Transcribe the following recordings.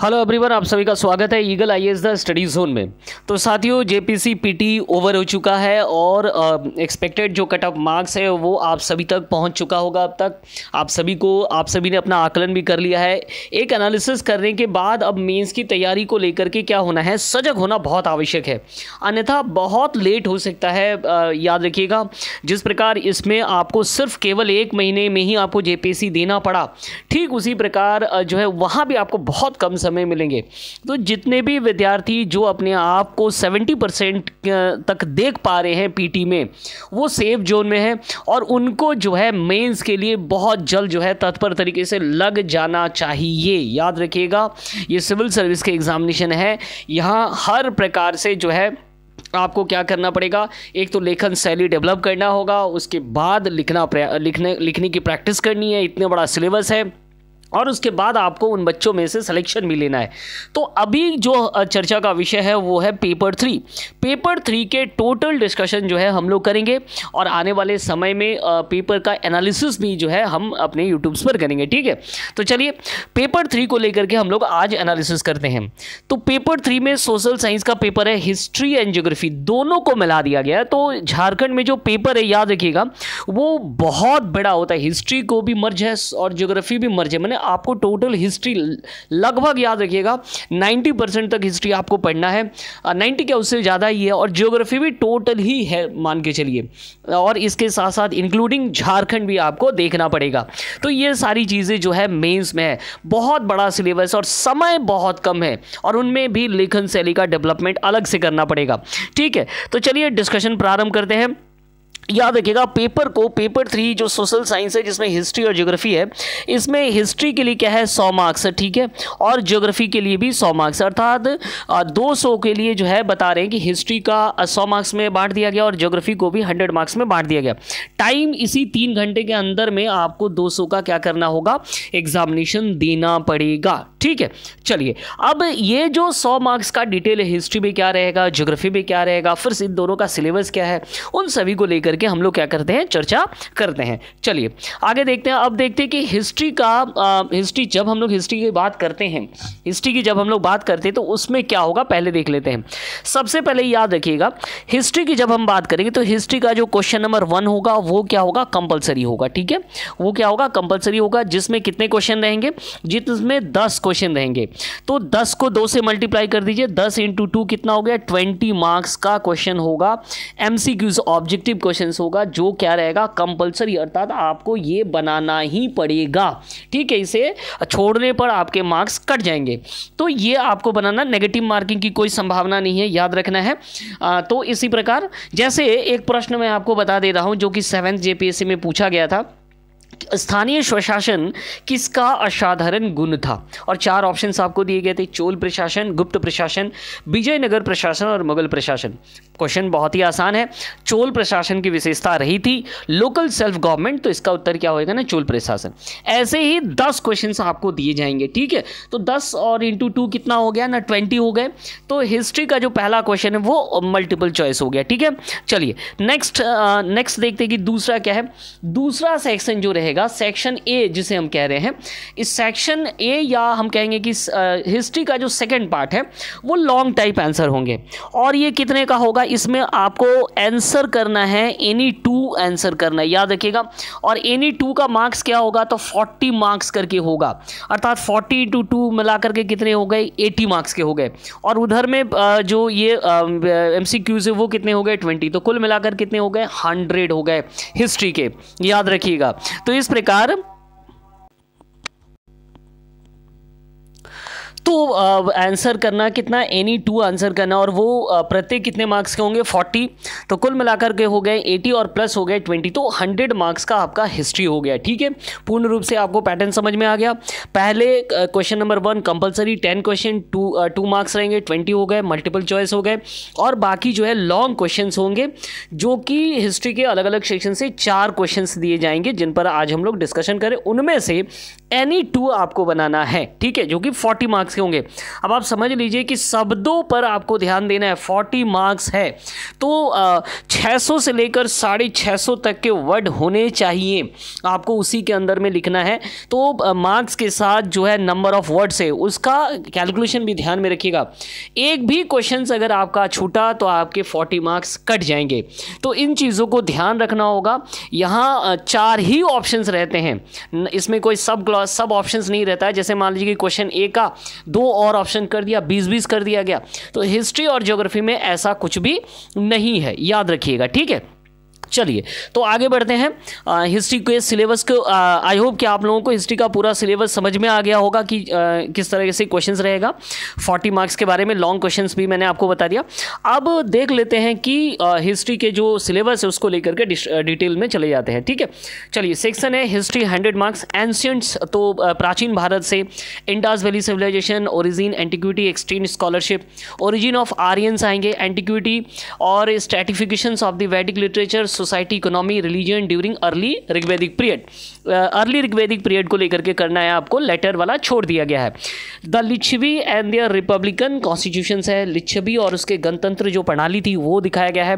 hello everyone आप सभी का स्वागत है eagle eye the study zone में तो साथियों जेपीसी पीटी ओवर हो चुका है और एक्सपेक्टेड जो कट ऑफ मार्क्स है वो आप सभी तक पहुंच चुका होगा अब तक आप सभी को आप सभी ने अपना आकलन भी कर लिया है एक एनालिसिस करने के बाद अब मेंस की तैयारी को लेकर के क्या होना है सजग होना बहुत आवश्यक है अन्यथा बहुत लेट हो सकता है uh, याद रखिएगा जिस प्रकार इसमें आपको सिर्फ केवल एक महीने में ही आपको जे देना पड़ा ठीक उसी प्रकार जो है वहाँ भी आपको बहुत कम समय मिलेंगे तो जितने भी विद्यार्थी जो अपने आप को 70 परसेंट तक देख पा रहे हैं पीटी में वो सेफ जोन में है और उनको जो है मेंस के लिए बहुत जल्द जो है तत्पर तरीके से लग जाना चाहिए याद रखिएगा ये सिविल सर्विस के एग्ज़ामिनेशन है यहाँ हर प्रकार से जो है आपको क्या करना पड़ेगा एक तो लेखन शैली डेवलप करना होगा उसके बाद लिखना लिखने लिखने की प्रैक्टिस करनी है इतने बड़ा सिलेबस है और उसके बाद आपको उन बच्चों में से सिलेक्शन भी लेना है तो अभी जो चर्चा का विषय है वो है पेपर थ्री पेपर थ्री के टोटल डिस्कशन जो है हम लोग करेंगे और आने वाले समय में पेपर का एनालिसिस भी जो है हम अपने यूट्यूब्स पर करेंगे ठीक है तो चलिए पेपर थ्री को लेकर के हम लोग आज एनालिसिस करते हैं तो पेपर थ्री में सोशल साइंस का पेपर है हिस्ट्री एंड जोग्राफी दोनों को मिला दिया गया है तो झारखंड में जो पेपर है याद रखिएगा वो बहुत बड़ा होता है हिस्ट्री को भी मर्ज है और जोग्राफी भी मर्ज है मैंने आपको टोटल हिस्ट्री लगभग याद रखिएगा 90 परसेंट तक हिस्ट्री आपको पढ़ना है 90 क्या उससे ज़्यादा ही है और ज्योग्राफी भी टोटल ही है मान के चलिए और इसके साथ साथ इंक्लूडिंग झारखंड भी आपको देखना पड़ेगा तो ये सारी चीज़ें जो है मेन्स में है बहुत बड़ा सिलेबस और समय बहुत कम है और उनमें भी लेखन शैली का डेवलपमेंट अलग से करना पड़ेगा ठीक है तो चलिए डिस्कशन प्रारंभ करते हैं याद रखिएगा पेपर को पेपर थ्री जो सोशल साइंस है जिसमें हिस्ट्री और ज्योग्राफी है इसमें हिस्ट्री के लिए क्या है सौ मार्क्स ठीक है और ज्योग्राफी के लिए भी सौ मार्क्स अर्थात दो सौ के लिए जो है बता रहे हैं कि हिस्ट्री का सौ मार्क्स में बांट दिया गया और ज्योग्राफी को भी हंड्रेड मार्क्स में बांट दिया गया टाइम इसी तीन घंटे के अंदर में आपको दो सौ का क्या करना होगा एग्जामिनेशन देना पड़ेगा ठीक है चलिए अब ये जो सौ मार्क्स का डिटेल है हिस्ट्री में क्या रहेगा ज्योग्राफी में क्या रहेगा फिर इन दोनों का सिलेबस क्या है उन सभी को लेकर करके हम लोग क्या करते हैं चर्चा करते हैं चलिए आगे देखते हैं अब देखते हैं कि हिस्ट्री का आ, हिस्ट्री जब हम लोग हिस्ट्री की बात करते हैं हिस्ट्री की जब हम लोग बात करते हैं तो उसमें क्या होगा पहले देख लेते हैं सबसे पहले याद रखिएगा हिस्ट्री की जब हम बात करेंगे तो हिस्ट्री का जो क्वेश्चन नंबर वन होगा वो क्या होगा कंपलसरी होगा ठीक है वो क्या होगा कंपलसरी होगा जिसमें कितने क्वेश्चन रहेंगे जिसमें दस क्वेश्चन रहेंगे तो दस को दो से मल्टीप्लाई कर दीजिए दस इंटू कितना हो गया ट्वेंटी मार्क्स का क्वेश्चन होगा एमसीक्यूज ऑब्जेक्टिव क्वेश्चन सेंस होगा जो क्या रहेगा कंपलसरी अर्थात आपको ये बनाना ही पड़ेगा ठीक है इसे छोड़ने पर आपके मार्क्स कट जाएंगे तो ये आपको बनाना नेगेटिव मार्किंग की कोई संभावना नहीं है याद रखना है आ, तो इसी प्रकार जैसे एक प्रश्न मैं आपको बता दे रहा हूँ जो कि सेवन्थ जे में पूछा गया था स्थानीय स्वशासन किसका असाधारण गुण था और चार ऑप्शंस आपको दिए गए थे चोल प्रशासन गुप्त प्रशासन विजयनगर प्रशासन और मुगल प्रशासन क्वेश्चन बहुत ही आसान है चोल प्रशासन की विशेषता रही थी लोकल सेल्फ गवर्नमेंट तो इसका उत्तर क्या होएगा ना चोल प्रशासन ऐसे ही दस क्वेश्चन आपको दिए जाएंगे ठीक है तो दस और इंटू टू कितना हो गया ना ट्वेंटी हो गए तो हिस्ट्री का जो पहला क्वेश्चन है वो मल्टीपल चॉइस हो गया ठीक है चलिए नेक्स्ट नेक्स्ट देखते कि दूसरा क्या है दूसरा सेक्शन जो रहे रहेगा सेक्शन ए जिसे हम कह रहे हैं इस सेक्शन ए या हम कहेंगे कि हिस्ट्री का जो सेकेंड पार्ट है वो लॉन्ग टाइप आंसर होंगे और ये कितने का होगा इसमें आपको आंसर करना है एनी टू आंसर करना है याद रखिएगा और एनी टू का मार्क्स क्या होगा तो फोर्टी मार्क्स करके होगा अर्थात फोर्टी टू टू मिला करके कितने हो गए एटी मार्क्स के हो गए और उधर में जो ये एम सी क्यूज है वो कितने हो गए ट्वेंटी तो कुल मिलाकर कितने हो गए हंड्रेड हो गए हिस्ट्री के याद रखिएगा तो तो इस प्रकार तो आंसर uh, करना कितना एनी टू आंसर करना और वो uh, प्रत्येक कितने मार्क्स के होंगे फोर्टी तो कुल मिलाकर के हो गए एटी और प्लस हो गए ट्वेंटी तो हंड्रेड मार्क्स का आपका हिस्ट्री हो गया ठीक है पूर्ण रूप से आपको पैटर्न समझ में आ गया पहले question number one compulsory ten question two two marks रहेंगे ट्वेंटी हो गए मल्टीपल चॉइस हो गए और बाकी जो है लॉन्ग क्वेश्चन होंगे जो कि हिस्ट्री के अलग अलग सेक्शन से चार क्वेश्चन दिए जाएंगे जिन पर आज हम लोग डिस्कशन करें उनमें से एनी टू आपको बनाना है ठीक है जो कि फोर्टी मार्क्स मार्क्स के होंगे अब आप समझ लीजिए कि शब्दों पर आपको ध्यान देना है फोर्टी मार्क्स है तो छः सौ से लेकर साढ़े छः सौ तक के वर्ड होने चाहिए आपको उसी के अंदर में लिखना है तो मार्क्स के साथ जो है नंबर ऑफ वर्ड्स है उसका कैलकुलेशन भी ध्यान में रखिएगा एक भी क्वेश्चन अगर आपका छूटा तो आपके फोर्टी मार्क्स कट जाएंगे तो इन चीज़ों को ध्यान रखना होगा यहाँ चार ही ऑप्शंस रहते हैं इसमें कोई सब सब ऑप्शंस नहीं रहता है जैसे मान लीजिए कि क्वेश्चन ए का दो और ऑप्शन कर दिया बीस बीस कर दिया गया तो हिस्ट्री और ज्योग्राफी में ऐसा कुछ भी नहीं है याद रखिएगा ठीक है चलिए तो आगे बढ़ते हैं हिस्ट्री के सिलेबस को आई होप कि आप लोगों को हिस्ट्री का पूरा सिलेबस समझ में आ गया होगा कि आ, किस तरह से क्वेश्चंस रहेगा 40 मार्क्स के बारे में लॉन्ग क्वेश्चंस भी मैंने आपको बता दिया अब देख लेते हैं कि आ, हिस्ट्री के जो सिलेबस है उसको लेकर के डिटेल में चले जाते हैं ठीक है चलिए सेक्शन है हिस्ट्री हंड्रेड मार्क्स एंशियंट्स तो प्राचीन भारत से Indus valley civilization origin antiquity extreme scholarship origin of Aryans आएंगे एंटिक्विटी और stratification of the Vedic literature society economy religion during early Rigvedic period early Rigvedic period को लेकर के करना है आपको लेटर वाला छोड़ दिया गया है the Licchavi and their republican constitution है लिच्छवी और उसके गणतंत्र जो प्रणाली थी वो दिखाया गया है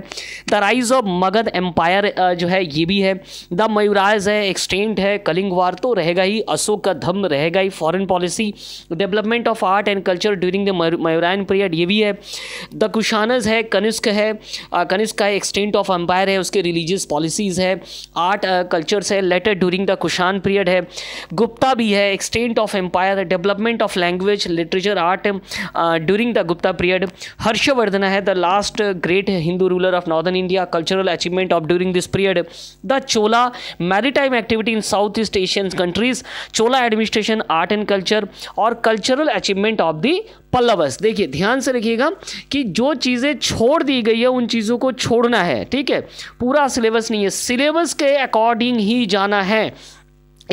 the rise of Magadha empire जो है ये भी है द मयूराज है एक्सटेंट है कलिंग वार तो रहेगा ही अशोक का धम रहेगा ही foreign policy development of art and culture during the Mauryan period ये भी है द कुशानज है कनिष्क है कनिष्क का एक्सटेंट ऑफ एम्पायर है उसके रिलीजियस पॉलिसीज़ uh, है आर्ट कल्चर्स है later during the Kushan period है गुप्ता भी है extent of empire development of language literature art during the Gupta period Harshavardhan है the last great Hindu ruler of northern India cultural achievement of during this period the Chola maritime activity in South East Asian countries Chola administration art and culture और cultural achievement of the Pallavas देखिए ध्यान से रखिएगा कि जो चीज़ें छोड़ दी गई है उन चीज़ों को छोड़ना है ठीक है पूरा सिलेबस नहीं है सिलेबस के अकॉर्डिंग ही जाना है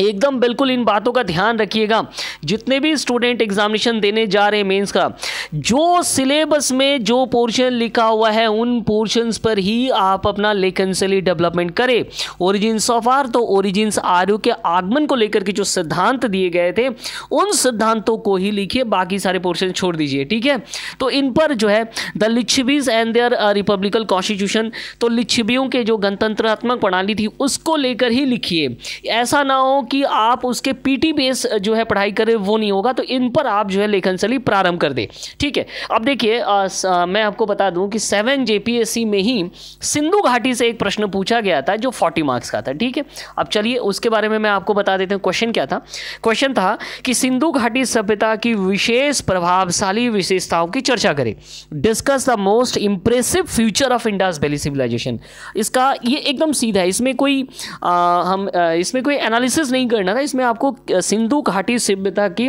एकदम बिल्कुल इन बातों का ध्यान रखिएगा जितने भी स्टूडेंट एग्जामिनेशन देने जा रहे हैं मेंस का जो सिलेबस में जो पोर्शन लिखा हुआ है उन पोर्शंस पर ही आप अपना लेखनशैली डेवलपमेंट करें ओरिजिन्स ऑफ आर तो ओरिजिन्स आर्यो के आगमन को लेकर के जो सिद्धांत दिए गए थे उन सिद्धांतों को ही लिखिए बाकी सारे पोर्शन छोड़ दीजिए ठीक है तो इन पर जो है the Licchavis and their republican constitution तो लिच्छवियों के जो गणतंत्रात्मक प्रणाली थी उसको लेकर ही लिखिए ऐसा ना हो कि आप उसके पीटी बेस जो है पढ़ाई करें वो नहीं होगा तो इन पर आप जो है लेखन शैली प्रारंभ कर दें ठीक है अब देखिए मैं आपको बता दूं कि सेवन जेपीएससी में ही सिंधु घाटी से एक प्रश्न पूछा गया था जो फोर्टी मार्क्स का था ठीक है अब चलिए उसके बारे में मैं आपको बता देता हूँ क्वेश्चन क्या था क्वेश्चन था कि सिंधु घाटी सभ्यता की विशेष प्रभावशाली विशेषताओं की चर्चा करें discuss the most impressive future of Indus valley civilization इसका ये एकदम सीधा है इसमें कोई आ, हम आ, इसमें कोई एनालिसिस नहीं करना था इसमें आपको सिंधु घाटी सभ्यता की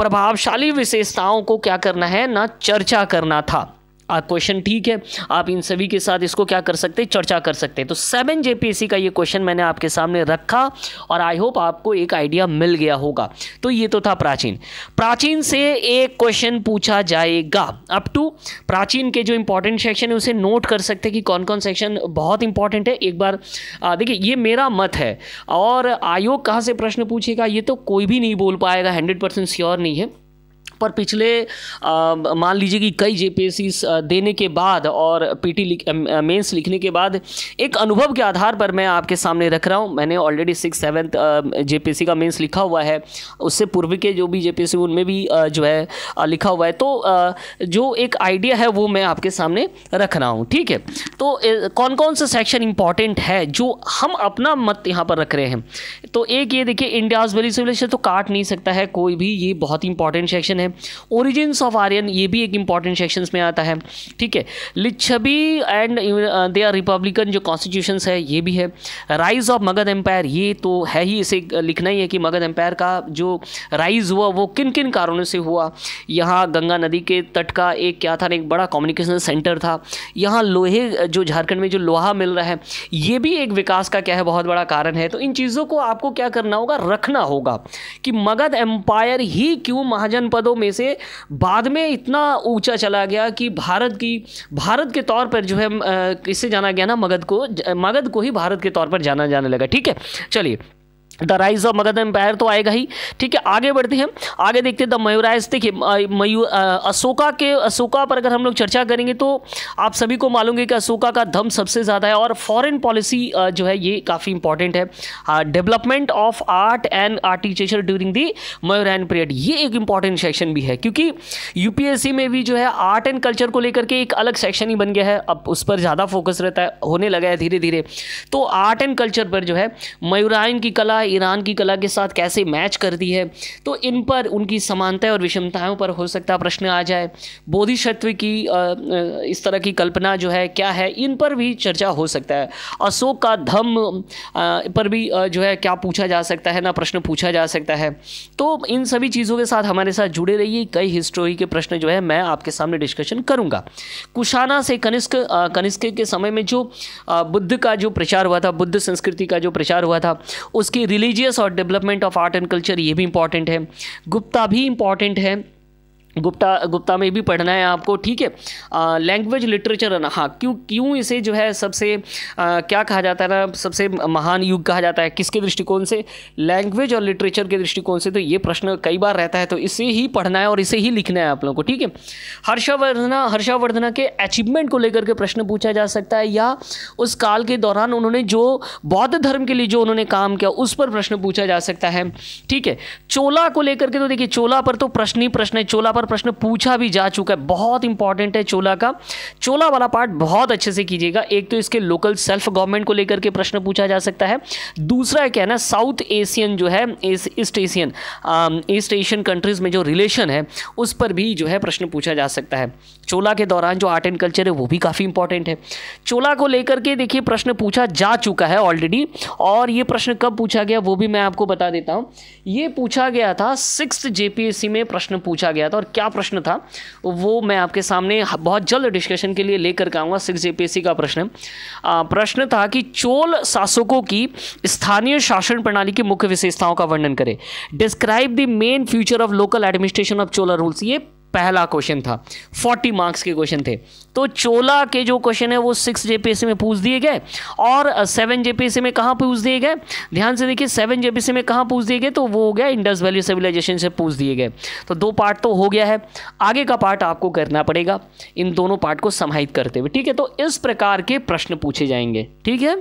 प्रभावशाली विशेषताओं को क्या करना है ना चर्चा करना था आप क्वेश्चन ठीक है आप इन सभी के साथ इसको क्या कर सकते हैं चर्चा कर सकते हैं तो सेवन जेपीएससी का ये क्वेश्चन मैंने आपके सामने रखा और आई होप आपको एक आइडिया मिल गया होगा तो ये तो था प्राचीन प्राचीन से एक क्वेश्चन पूछा जाएगा अप टू प्राचीन के जो इंपॉर्टेंट सेक्शन है उसे नोट कर सकते हैं कि कौन कौन सेक्शन बहुत इंपॉर्टेंट है एक बार देखिए ये मेरा मत है और आयोग कहाँ से प्रश्न पूछेगा ये तो कोई भी नहीं बोल पाएगा हंड्रेड परसेंट श्योर नहीं है पर पिछले मान लीजिए कि कई जे देने के बाद और पीटी लिख, मेंस लिखने के बाद एक अनुभव के आधार पर मैं आपके सामने रख रहा हूँ मैंने ऑलरेडी सिक्स सेवन्थ जे का मेंस लिखा हुआ है उससे पूर्व के जो भी जे उनमें भी जो है लिखा हुआ है तो जो एक आइडिया है वो मैं आपके सामने रख रहा हूँ ठीक है तो कौन कौन सा सेक्शन इंपॉर्टेंट है जो हम अपना मत यहाँ पर रख रहे हैं तो एक ये देखिए इंडियाज वैली सिविलेशन तो काट नहीं सकता है कोई भी ये बहुत इंपॉर्टेंट सेक्शन है हैं ओरिजिन्स ऑफ आर्यन ये भी एक इंपॉर्टेंट सेक्शन में आता है ठीक है लिच्छबी एंड दे आर रिपब्लिकन जो कॉन्स्टिट्यूशन है ये भी है राइज ऑफ मगध एम्पायर ये तो है ही इसे लिखना ही है कि मगध एम्पायर का जो राइज हुआ वो किन किन कारणों से हुआ यहाँ गंगा नदी के तट का एक क्या था ना एक बड़ा कम्युनिकेशन सेंटर था यहाँ लोहे जो झारखंड में जो लोहा मिल रहा है ये भी एक विकास का क्या है बहुत बड़ा कारण है तो इन चीज़ों को आपको क्या करना होगा रखना होगा कि मगध एम्पायर ही क्यों महाजनपदों में से बाद में इतना ऊंचा चला गया कि भारत की भारत के तौर पर जो है इससे जाना गया ना मगध को मगध को ही भारत के तौर पर जाना जाने लगा ठीक है चलिए the rise of Magadha empire तो आएगा ही ठीक है आगे बढ़ते हैं आगे देखते हैं द मयूराइज देखिए मयू अशोका के अशोका पर अगर हम लोग चर्चा करेंगे तो आप सभी को मालूम है कि अशोका का धम सबसे ज़्यादा है और फॉरेन पॉलिसी जो है ये काफ़ी इंपॉर्टेंट है development of art and architecture during the Mauryan period ये एक इंपॉर्टेंट सेक्शन भी है क्योंकि यूपीएससी में भी जो है आर्ट एंड कल्चर को लेकर के एक अलग सेक्शन ही बन गया है अब उस पर ज़्यादा फोकस रहता है होने लगा है धीरे धीरे तो आर्ट एंड कल्चर पर जो है मयूरायन की कला ईरान की कला के साथ कैसे मैच करती है तो इन पर उनकी समानता और विषमताओं पर हो सकता प्रश्न आ जाए बोधिशत्व की इस तरह की कल्पना जो है क्या है इन पर भी चर्चा हो सकता है अशोक का धम्म पर भी जो है क्या पूछा जा सकता है ना प्रश्न पूछा जा सकता है तो इन सभी चीज़ों के साथ हमारे साथ जुड़े रहिए कई हिस्ट्री के प्रश्न जो है मैं आपके सामने डिस्कशन करूँगा कुशाना से कनिष्क कनिष्क के समय में जो बुद्ध का जो प्रचार हुआ था बुद्ध संस्कृति का जो प्रचार हुआ था उसकी रिलीजियस और development of art and culture ये भी इंपॉर्टेंट है गुप्ता भी इंपॉर्टेंट है गुप्ता गुप्ता में भी पढ़ना है आपको ठीक है लैंग्वेज लिटरेचर हाँ क्यों क्यों इसे जो है सबसे आ, क्या कहा जाता है ना सबसे महान युग कहा जाता है किसके दृष्टिकोण से लैंग्वेज और लिटरेचर के दृष्टिकोण से तो ये प्रश्न कई बार रहता है तो इसे ही पढ़ना है और इसे ही लिखना है आप लोगों को ठीक है हर्षवर्धना हर्षवर्धना के अचीवमेंट को लेकर के प्रश्न पूछा जा सकता है या उस काल के दौरान उन्होंने जो बौद्ध धर्म के लिए जो उन्होंने काम किया उस पर प्रश्न पूछा जा सकता है ठीक है चोला को लेकर के तो देखिए चोला पर तो प्रश्न ही प्रश्न है चोला पर बार प्रश्न पूछा भी जा चुका है बहुत इंपॉर्टेंट है चोला का चोला वाला पार्ट बहुत अच्छे से कीजिएगा एक तो इसके लोकल सेल्फ गवर्नमेंट को लेकर के प्रश्न पूछा जा सकता है दूसरा है क्या है ना साउथ एशियन जो है East Asian East Asian countries में जो रिलेशन है उस पर भी जो है प्रश्न पूछा जा सकता है चोला के दौरान जो आर्ट एंड कल्चर है वो भी काफ़ी इंपॉर्टेंट है चोला को लेकर के देखिए प्रश्न पूछा जा चुका है ऑलरेडी और ये प्रश्न कब पूछा गया वो भी मैं आपको बता देता हूँ ये पूछा गया था सिक्स जेपीएससी में प्रश्न पूछा गया था और क्या प्रश्न था वो मैं आपके सामने बहुत जल्द डिस्कशन के लिए लेकर के आऊँगा सिक्स जे का प्रश्न प्रश्न था कि चोल शासकों की स्थानीय शासन प्रणाली की मुख्य विशेषताओं का वर्णन करें describe the main feature of local administration of Chola rules ये पहला क्वेश्चन था 40 मार्क्स के क्वेश्चन थे तो चोला के जो क्वेश्चन है वो सिक्स जेपीएससी में पूछ दिए गए और सेवन जेपीएससी में कहाँ पूछ दिए गए ध्यान से देखिए सेवन जेपीएससी में कहाँ पूछ दिए गए तो वो हो गया इंडस वैल्यू सिविलाइजेशन से पूछ दिए गए तो दो पार्ट तो हो गया है आगे का पार्ट आपको करना पड़ेगा इन दोनों पार्ट को समाहित करते हुए ठीक है तो इस प्रकार के प्रश्न पूछे जाएंगे ठीक है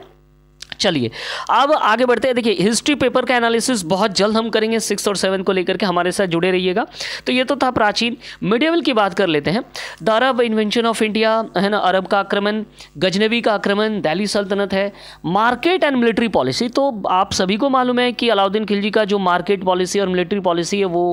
चलिए अब आगे बढ़ते हैं देखिए हिस्ट्री पेपर का एनालिसिस बहुत जल्द हम करेंगे सिक्स और सेवन को लेकर के हमारे साथ जुड़े रहिएगा तो ये तो था प्राचीन मिडियवल की बात कर लेते हैं the Arab invention of India है ना अरब का आक्रमण गजनबी का आक्रमण दिल्ली सल्तनत है मार्केट एंड मिलिट्री पॉलिसी तो आप सभी को मालूम है कि अलाउद्दीन खिलजी का जो मार्केट पॉलिसी और मिलिट्री पॉलिसी है वो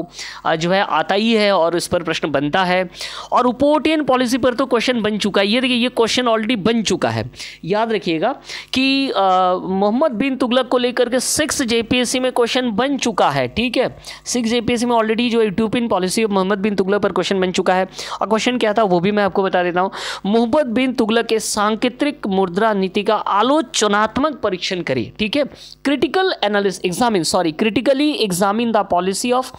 जो है आता ही है और इस पर प्रश्न बनता है और उपोटियन पॉलिसी पर तो क्वेश्चन बन चुका है ये देखिए ये क्वेश्चन ऑलरेडी बन चुका है याद रखिएगा कि आ, मोहम्मद बिन तुगलक को लेकर के सिक्स जेपीएससी में क्वेश्चन बन चुका है ठीक है सिक्स जेपीएससी में ऑलरेडी जो इट्यूपिन पॉलिसी ऑफ मोहम्मद बिन तुगलक पर क्वेश्चन बन चुका है और क्वेश्चन क्या था वो भी मैं आपको बता देता हूँ मोहम्मद बिन तुगलक के सांकेतिक मुद्रा नीति का आलोचनात्मक परीक्षण करिए ठीक है critical analyse examine sorry critically examine the policy of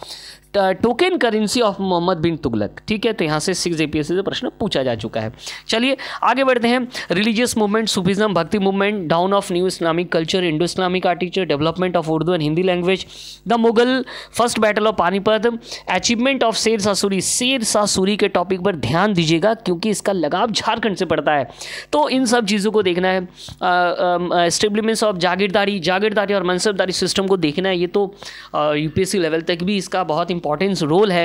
token currency of Mohammad bin Tughlaq ठीक है तो यहाँ से सिक्स एपीएससी से प्रश्न पूछा जा चुका है चलिए आगे बढ़ते हैं religious movement Sufism Bhakti movement dawn of new Islamic culture Indo Islamic architecture development of Urdu and Hindi language the Mughal first battle of Panipat achievement of Sher Shah Suri शेर सासूरी के टॉपिक पर ध्यान दीजिएगा क्योंकि इसका लगाव झारखंड से पड़ता है तो इन सब चीज़ों को देखना है स्टेब्लिमेंट्स ऑफ जागीरदारी जागीरदारी और मनसबदारी सिस्टम को देखना है ये तो यूपीएससी लेवल तक भी इसका बहुत इम्पॉर्टेंस रोल है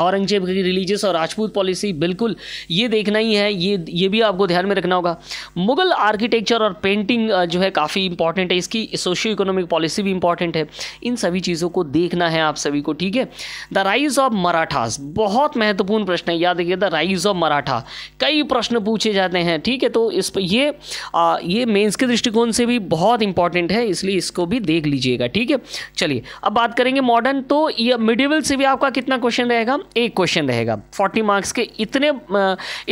औरंगजेब की रिलीजियस और राजपूत पॉलिसी बिल्कुल ये देखना ही है ये ये भी आपको ध्यान में रखना होगा मुगल आर्किटेक्चर और पेंटिंग जो है काफ़ी इंपॉर्टेंट है इसकी सोशियो इकोनॉमिक पॉलिसी भी इंपॉर्टेंट है इन सभी चीज़ों को देखना है आप सभी को ठीक है द राइज ऑफ मराठास बहुत महत्वपूर्ण प्रश्न है याद रखिए द राइज ऑफ मराठा कई प्रश्न पूछे जाते हैं ठीक है तो इस पर ये आ, ये मेन्स के दृष्टिकोण से भी बहुत इंपॉर्टेंट है इसलिए इसको भी देख लीजिएगा ठीक है चलिए अब बात करेंगे मॉडर्न तो ये मिडिवल से भी आपका कितना क्वेश्चन रहेगा एक क्वेश्चन रहेगा फोर्टी मार्क्स के इतने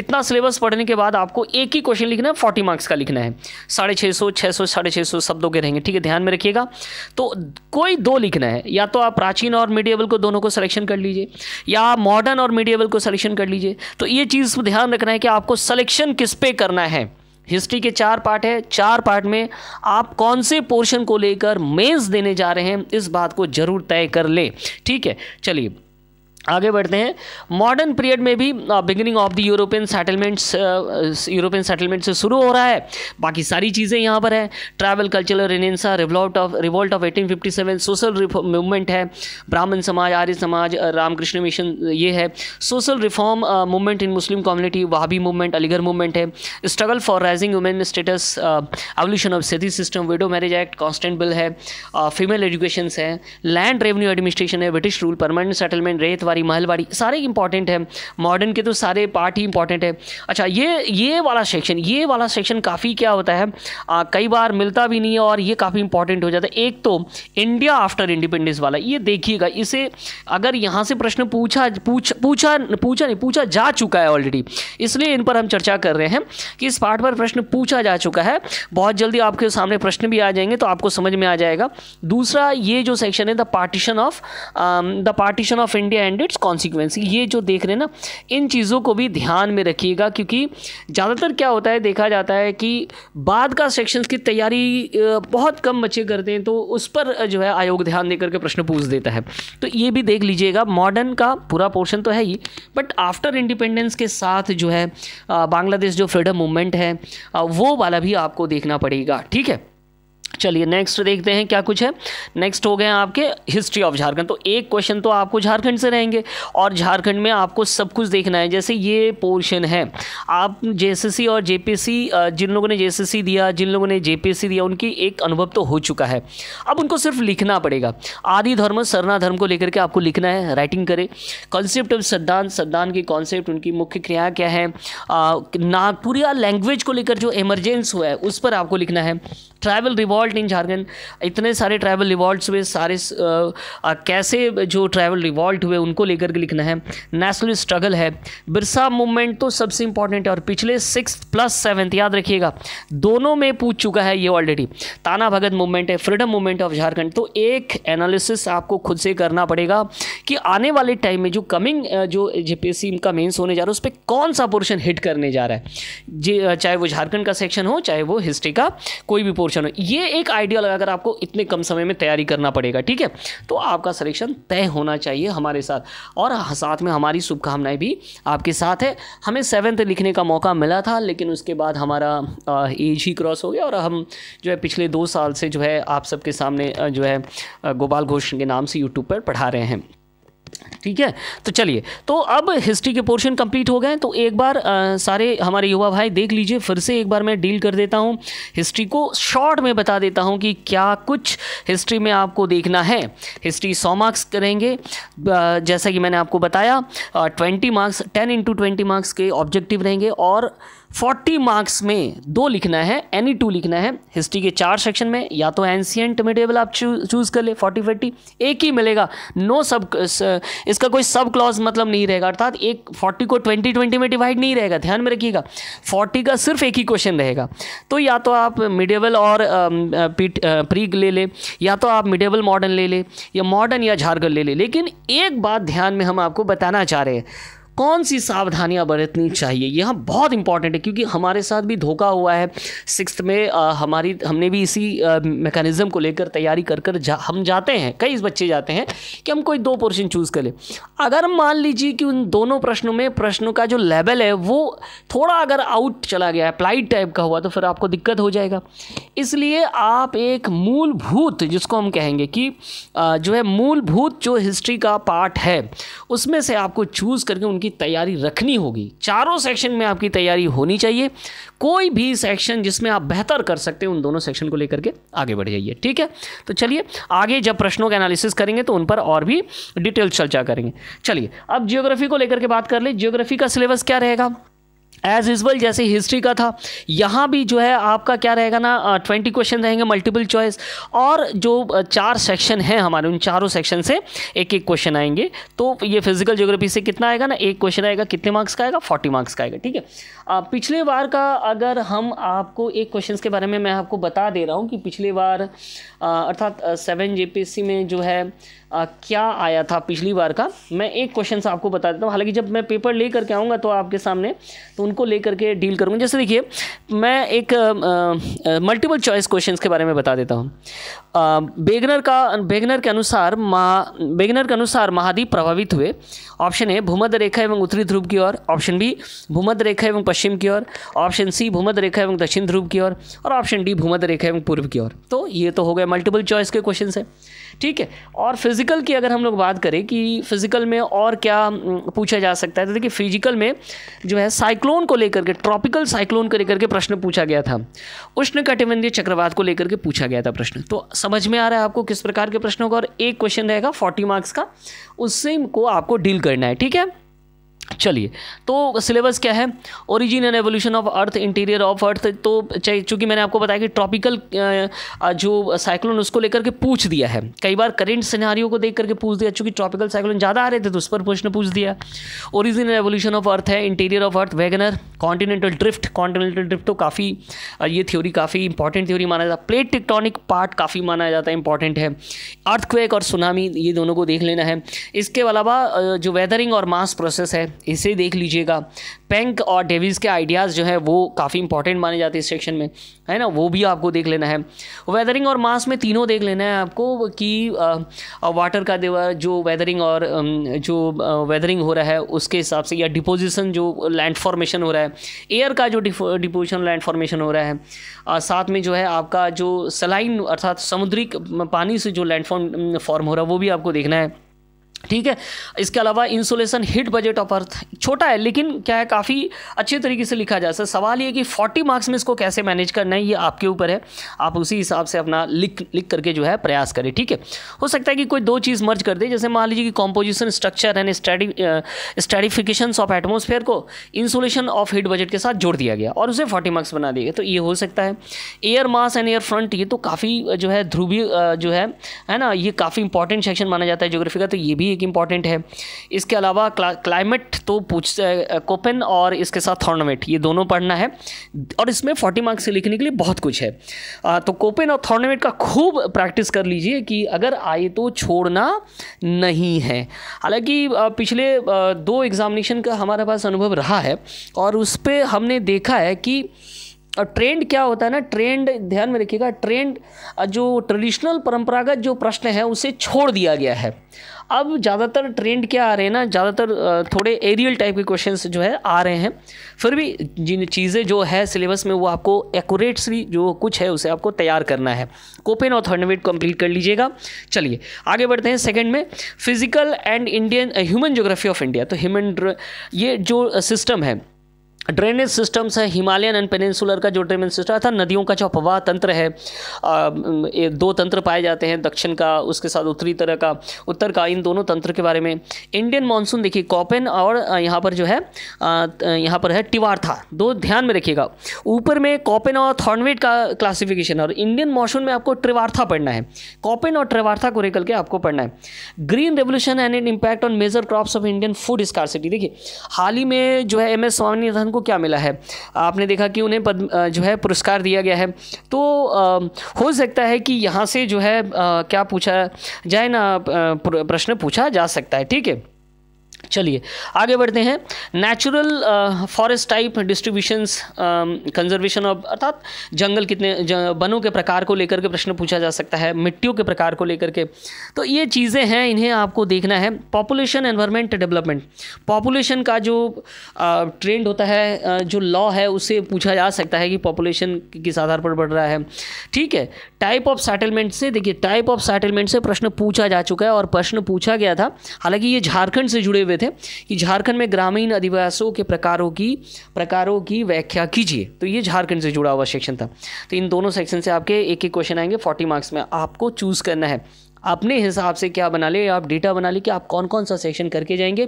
इतना सिलेबस पढ़ने के बाद आपको एक ही क्वेश्चन लिखना है फोर्टी मार्क्स का लिखना है साढ़े छः सौ छः सौ साढ़े छः सौ शब्दों के रहेंगे ठीक है ध्यान में रखिएगा तो कोई दो लिखना है या तो आप प्राचीन और मीडियबल को दोनों को सिलेक्शन कर लीजिए या आप मॉडर्न और मीडियबल को सलेक्शन कर लीजिए तो ये चीज़ ध्यान रखना है कि आपको सलेक्शन किस पे करना है हिस्ट्री के चार पार्ट है चार पार्ट में आप कौन से पोर्शन को लेकर मेंस देने जा रहे हैं इस बात को जरूर तय कर ले ठीक है चलिए आगे बढ़ते हैं मॉडर्न पीरियड में भी beginning of the European settlements European settlement से शुरू हो रहा है बाकी सारी चीज़ें यहाँ पर है travel cultural renaissance revolt of revolt of 1857 social movement है ब्राह्मण समाज आर्य समाज रामकृष्ण मिशन ये है social reform movement in Muslim community Wahabi movement Aligarh movement है struggle for rising women status evolution of sati system widow marriage act consent bill है female education है land revenue administration है British rule permanent settlement ryotwari mahalwari Mahalwari सारे important है modern के तो सारे part ही important है अच्छा ये ये वाला सेक्शन ये वाला सेक्शन काफ़ी क्या होता है आ, कई बार मिलता भी नहीं है और ये काफ़ी इंपॉर्टेंट हो जाता है एक तो इंडिया आफ्टर इंडिपेंडेंस वाला ये देखिएगा इसे अगर यहाँ से प्रश्न पूछा पूछ पूछा पूछा नहीं पूछा जा चुका है ऑलरेडी इसलिए इन पर हम चर्चा कर रहे हैं कि इस पार्ट पर प्रश्न पूछा जा चुका है बहुत जल्दी आपके सामने प्रश्न भी आ जाएंगे तो आपको समझ में आ जाएगा दूसरा ये जो सेक्शन है the partition of the partition of India and its consequence ये जो देख रहे हैं ना इन चीज़ों को भी ध्यान में रखिएगा क्योंकि ज़्यादातर क्या होता है देखा जाता है कि बाद का सेक्शन की तैयारी बहुत कम बच्चे करते हैं तो उस पर जो है आयोग ध्यान देकर के प्रश्न पूछ देता है तो ये भी देख लीजिएगा मॉडर्न का पूरा पोर्शन तो है ही बट आफ्टर इंडिपेंडेंस के साथ जो है बांग्लादेश जो फ्रीडम मूवमेंट है वो वाला भी आपको देखना पड़ेगा ठीक है चलिए नेक्स्ट देखते हैं क्या कुछ है नेक्स्ट हो गए हैं आपके हिस्ट्री ऑफ झारखंड तो एक क्वेश्चन तो आपको झारखंड से रहेंगे और झारखंड में आपको सब कुछ देखना है जैसे ये पोर्शन है आप जे और जे जिन लोगों ने जे दिया जिन लोगों ने जे दिया उनकी एक अनुभव तो हो चुका है अब उनको सिर्फ लिखना पड़ेगा आदि धर्म सरना धर्म को लेकर के आपको लिखना है राइटिंग करें कॉन्सेप्ट ऑफ सद्धांत सद्धांत की कॉन्सेप्ट उनकी मुख्य क्रिया क्या है नागपुरिया लैंग्वेज को लेकर जो एमरजेंस हुआ है उस पर आपको लिखना है ट्राइबल रिवॉल्ट इन झारखंड इतने सारे ट्राइबल रिवॉल्ट हुए सारे आ, कैसे जो ट्राइबल रिवॉल्ट हुए उनको लेकर के लिखना है नेशनल स्ट्रगल है बिरसा मूवमेंट तो सबसे इंपॉर्टेंट है और पिछले सिक्स प्लस सेवन्थ याद रखिएगा दोनों में पूछ चुका है ये ऑलरेडी ताना भगत मूवमेंट है फ्रीडम मूवमेंट ऑफ झारखंड तो एक एनालिसिस आपको खुद से करना पड़ेगा कि आने वाले टाइम में जो कमिंग जो सी का मेन्स होने जा रहा है उस पर कौन सा पोर्शन हिट करने जा रहा है चाहे वो झारखंड का सेक्शन हो चाहे वो हिस्ट्री का कोई भी पोर्शन पोर्शन ये एक आइडिया लगाकर आपको इतने कम समय में तैयारी करना पड़ेगा ठीक है तो आपका सिलेक्शन तय होना चाहिए हमारे साथ और साथ में हमारी शुभकामनाएं भी आपके साथ है हमें सेवन्थ लिखने का मौका मिला था लेकिन उसके बाद हमारा एज ही क्रॉस हो गया और हम जो है पिछले दो साल से जो है आप सबके सामने जो है गोपाल घोष के नाम से यूट्यूब पर पढ़ा रहे हैं ठीक है तो चलिए तो अब हिस्ट्री के पोर्शन कंप्लीट हो गए तो एक बार आ, सारे हमारे युवा भाई देख लीजिए फिर से एक बार मैं डील कर देता हूँ हिस्ट्री को शॉर्ट में बता देता हूँ कि क्या कुछ हिस्ट्री में आपको देखना है हिस्ट्री सौ मार्क्स करेंगे जैसा कि मैंने आपको बताया twenty marks ten into twenty marks के ऑब्जेक्टिव रहेंगे और 40 मार्क्स में दो लिखना है एनी टू लिखना है हिस्ट्री के चार सेक्शन में या तो एंशियंट मिडेबल आप चूज़ कर ले 40 फोर्टी एक ही मिलेगा नो सब इसका कोई सब क्लॉज मतलब नहीं रहेगा अर्थात एक 40 को 20 20 में डिवाइड नहीं रहेगा ध्यान में रखिएगा 40 का सिर्फ एक ही क्वेश्चन रहेगा तो या तो आप मिडेबल और um, प्री ले ले या तो आप मिडेबल मॉडर्न ले ले या मॉडर्न या झारखंड ले ले लेकिन एक बात ध्यान में हम आपको बताना चाह रहे हैं कौन सी सावधानियां बरतनी चाहिए यह बहुत इंपॉर्टेंट है क्योंकि हमारे साथ भी धोखा हुआ है सिक्स में आ, हमारी हमने भी इसी मेकानिज़म को लेकर तैयारी कर कर जा, हम जाते हैं कई बच्चे जाते हैं कि हम कोई दो पोर्शन चूज़ कर ले अगर मान लीजिए कि उन दोनों प्रश्नों में प्रश्नों का जो लेवल है वो थोड़ा अगर आउट चला गया अप्लाइड टाइप का हुआ तो फिर आपको दिक्कत हो जाएगा इसलिए आप एक मूलभूत जिसको हम कहेंगे कि जो है मूलभूत जो हिस्ट्री का पार्ट है उसमें से आपको चूज़ करके उनकी की तैयारी रखनी होगी चारों सेक्शन में आपकी तैयारी होनी चाहिए कोई भी सेक्शन जिसमें आप बेहतर कर सकते हैं उन दोनों सेक्शन को लेकर के आगे बढ़ जाइए ठीक है तो चलिए आगे जब प्रश्नों का एनालिसिस करेंगे तो उन पर और भी डिटेल चर्चा करेंगे चलिए अब जियोग्राफी को लेकर के बात कर ले जियोग्राफी का सिलेबस क्या रहेगा एज यूजल जैसे हिस्ट्री का था यहाँ भी जो है आपका क्या रहेगा ना ट्वेंटी क्वेश्चन रहेंगे मल्टीपल चॉइस और जो चार सेक्शन हैं हमारे उन चारों सेक्शन से एक एक क्वेश्चन आएंगे तो ये फिजिकल ज्योग्राफी से कितना आएगा ना एक क्वेश्चन आएगा कितने मार्क्स का आएगा फोर्टी मार्क्स का आएगा ठीक है पिछले बार का अगर हम आपको एक क्वेश्चन के बारे में मैं आपको बता दे रहा हूँ कि पिछले बार अर्थात सेवन जे में जो है आ, क्या आया था पिछली बार का मैं एक क्वेश्चन आपको बता देता हूँ हालांकि जब मैं पेपर ले करके आऊँगा तो आपके सामने तो उनको ले करके डील करूँगा जैसे देखिए मैं एक मल्टीपल चॉइस क्वेश्चंस के बारे में बता देता हूँ बेगनर का बेगनर के अनुसार महा बेगनर के अनुसार महाद्वीप प्रभावित हुए ऑप्शन ए भूमध्य रेखा एवं उत्तरी ध्रुव की ओर ऑप्शन बी भूमध्य रेखा एवं पश्चिम की ओर ऑप्शन सी भूमध्य रेखा एवं दक्षिण ध्रुव की ओर और ऑप्शन डी भूमध्य रेखा एवं पूर्व की ओर तो ये तो हो गए मल्टीपल चॉइस के क्वेश्चन है ठीक है और फिर फ़िज़िकल की अगर हम लोग बात करें कि फ़िज़िकल में और क्या पूछा जा सकता है तो देखिए फिजिकल में जो है साइक्लोन को लेकर के ट्रॉपिकल साइक्लोन को लेकर के प्रश्न पूछा गया था उष्ण कटिबंधीय चक्रवात को लेकर के पूछा गया था प्रश्न तो समझ में आ रहा है आपको किस प्रकार के प्रश्न होगा और एक क्वेश्चन रहेगा फोर्टी मार्क्स का उससे को आपको डील करना है ठीक है चलिए तो सिलेबस क्या है origin and evolution of earth interior of earth तो चाहे चूँकि मैंने आपको बताया कि ट्रॉपिकल जो साइक्लोन उसको लेकर के पूछ दिया है कई बार करेंट सिनारियों को देख करके पूछ दिया चूँकि ट्रॉपिकल साइक्लोन ज़्यादा आ रहे थे तो उस पर प्रश्न पूछ दिया origin and evolution of earth है interior of earth Wegener continental drift continental drift तो काफ़ी ये थ्योरी काफ़ी इंपॉर्टेंट थ्योरी माना जाता है प्लेट टिक्टॉनिक पार्ट काफ़ी माना जाता है इंपॉर्टेंट है अर्थक्वेक और सुनामी ये दोनों को देख लेना है इसके अलावा जो वेदरिंग और मास प्रोसेस है इसे देख लीजिएगा पेंक और डेविस के आइडियाज़ जो है वो काफ़ी इंपॉर्टेंट माने जाते हैं इस सेक्शन में है ना वो भी आपको देख लेना है वेदरिंग और मास में तीनों देख लेना है आपको कि वाटर का देवर जो वेदरिंग और जो वेदरिंग हो रहा है उसके हिसाब से या डिपोजिशन जो लैंड फॉर्मेशन हो रहा है एयर का जो डिपोजिशन लैंड फॉर्मेशन हो रहा है आ, साथ में जो है आपका जो सलाइन अर्थात समुद्री पानी से जो लैंड फॉर्म फॉर्म हो रहा है वो भी आपको देखना है ठीक है इसके अलावा insolation heat budget of earth छोटा है लेकिन क्या है काफ़ी अच्छे तरीके से लिखा जा सकता सवाल ये कि 40 मार्क्स में इसको कैसे मैनेज करना है ये आपके ऊपर है आप उसी हिसाब से अपना लिख लिख करके जो है प्रयास करें ठीक है हो सकता है कि कोई दो चीज़ मर्ज कर दे जैसे मान लीजिए कि composition structure and stratification of atmosphere को इंसुलेशन ऑफ हिट बजट के साथ जोड़ दिया गया और उसे फोर्टी मार्क्स बना दिया तो ये हो सकता है air mass and air front ये तो काफ़ी जो है ध्रुवीय uh, जो है है ना ये काफ़ी इंपॉर्टेंट सेक्शन माना जाता है जोग्राफी का तो ये भी भी एक इम्पॉर्टेंट है इसके अलावा क्लाइमेट तो पूछ कोपन और इसके साथ थॉर्नवेट ये दोनों पढ़ना है और इसमें फोर्टी मार्क्स से लिखने के लिए बहुत कुछ है आ, तो कोपन और थॉर्नवेट का खूब प्रैक्टिस कर लीजिए कि अगर आए तो छोड़ना नहीं है हालांकि पिछले दो एग्ज़ामिनेशन का हमारे पास अनुभव रहा है और उस पर हमने देखा है कि और ट्रेंड क्या होता है ना ट्रेंड ध्यान में रखिएगा ट्रेंड जो ट्रेडिशनल परंपरागत जो प्रश्न है उसे छोड़ दिया गया है अब ज़्यादातर ट्रेंड क्या आ रहे हैं ना ज़्यादातर थोड़े एरियल टाइप के क्वेश्चंस जो है आ रहे हैं फिर भी जिन चीज़ें जो है सिलेबस में वो आपको एक्यूरेटली जो कुछ है उसे आपको तैयार करना है कोपेन और थर्नवेट कंप्लीट कर लीजिएगा चलिए आगे बढ़ते हैं सेकेंड में physical and Indian human geography of India तो ह्यूमन ये जो सिस्टम है ड्रेनेज सिस्टम्स है हिमालयन एंड पेनिनसुलर का जो ड्रेनेज सिस्टम अर्थात नदियों का जो अपवाह तंत्र है आ, दो तंत्र पाए जाते हैं दक्षिण का उसके साथ उत्तरी तरह का उत्तर का इन दोनों तंत्र के बारे में इंडियन मानसून देखिए कॉपेन और यहाँ पर जो है यहाँ पर है टिवारथा दो ध्यान में रखिएगा ऊपर में कॉपेन और थॉर्नवेट का क्लासिफिकेशन और इंडियन मानसून में आपको ट्रिवार्था पढ़ना है कॉपेन और ट्रिवार्था को निकल के आपको पढ़ना है green revolution and it impact on major crops of Indian food scarcity देखिए हाल ही में जो है एम एस स्वामीनाथन को क्या मिला है आपने देखा कि उन्हें पद्म जो है पुरस्कार दिया गया है तो हो सकता है कि यहाँ से जो है क्या पूछा जाए ना प्रश्न पूछा जा सकता है ठीक है चलिए आगे बढ़ते हैं natural forest type distributions conservation of अर्थात जंगल कितने वनों के प्रकार को लेकर के प्रश्न पूछा जा सकता है मिट्टियों के प्रकार को लेकर के तो ये चीज़ें हैं इन्हें आपको देखना है पॉपुलेशन एनवायरमेंट डेवलपमेंट पॉपुलेशन का जो ट्रेंड होता है जो लॉ है उससे पूछा जा सकता है कि पॉपुलेशन किस आधार पर बढ़ रहा है ठीक है टाइप ऑफ सेटलमेंट से देखिए टाइप ऑफ सेटलमेंट से प्रश्न पूछा जा चुका है और प्रश्न पूछा गया था हालांकि ये झारखंड से जुड़े हुए रहे थे कि झारखंड में ग्रामीण अधिवासों के प्रकारों की प्रकारों की व्याख्या कीजिए तो ये झारखंड से जुड़ा हुआ सेक्शन था तो इन दोनों सेक्शन से आपके एक एक क्वेश्चन आएंगे फोर्टी मार्क्स में आपको चूज़ करना है अपने हिसाब से क्या बना ले आप डेटा बना ले कि आप कौन कौन सा सेशन करके जाएंगे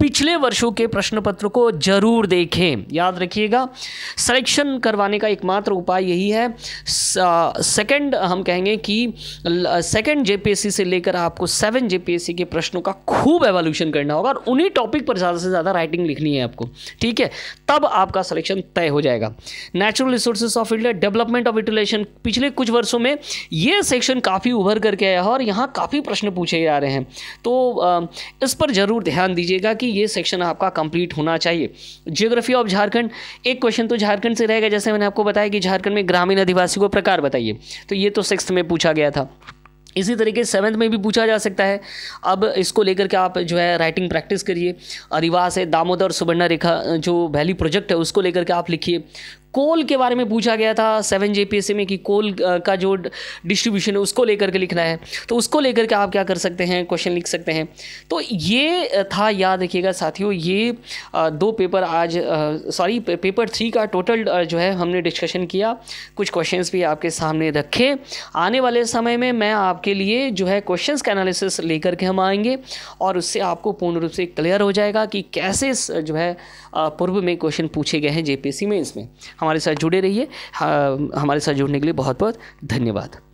पिछले वर्षों के प्रश्न पत्र को जरूर देखें याद रखिएगा सिलेक्शन करवाने का एकमात्र उपाय यही है सेकंड हम कहेंगे कि सेकंड जेपीएससी से लेकर आपको सेवन जेपीएससी के प्रश्नों का खूब एवोल्यूशन करना होगा और उन्हीं टॉपिक पर ज़्यादा से ज़्यादा राइटिंग लिखनी है आपको ठीक है तब आपका सलेक्शन तय हो जाएगा natural resources of India development of utilization पिछले कुछ वर्षों में ये सेक्शन काफ़ी उभर करके आया है और और यहाँ काफ़ी प्रश्न पूछे जा रहे हैं तो इस पर ज़रूर ध्यान दीजिएगा कि ये सेक्शन आपका कंप्लीट होना चाहिए जियोग्राफी ऑफ झारखंड एक क्वेश्चन तो झारखंड से रहेगा जैसे मैंने आपको बताया कि झारखंड में ग्रामीण आदिवासी को प्रकार बताइए तो ये तो सिक्स में पूछा गया था इसी तरीके सेवन्थ में भी पूछा जा सकता है अब इसको लेकर के आप जो है राइटिंग प्रैक्टिस करिए रिवास है दामोदर सुवर्णा रेखा जो वैली प्रोजेक्ट है उसको लेकर के आप लिखिए कोल के बारे में पूछा गया था सेवन जे में कि कोल का जो डिस्ट्रीब्यूशन है उसको लेकर के लिखना है तो उसको लेकर के आप क्या कर सकते हैं क्वेश्चन लिख सकते हैं तो ये था याद रखिएगा साथियों ये दो पेपर आज सॉरी पेपर थ्री का टोटल जो है हमने डिस्कशन किया कुछ क्वेश्चंस भी आपके सामने रखे आने वाले समय में मैं आपके लिए जो है क्वेश्चन का एनालिसिस लेकर के हम आएंगे और उससे आपको पूर्ण रूप से क्लियर हो जाएगा कि कैसे जो है पूर्व में क्वेश्चन पूछे गए हैं जेपीएससी में इसमें हमारे साथ जुड़े रहिए हाँ, हमारे साथ जुड़ने के लिए बहुत बहुत धन्यवाद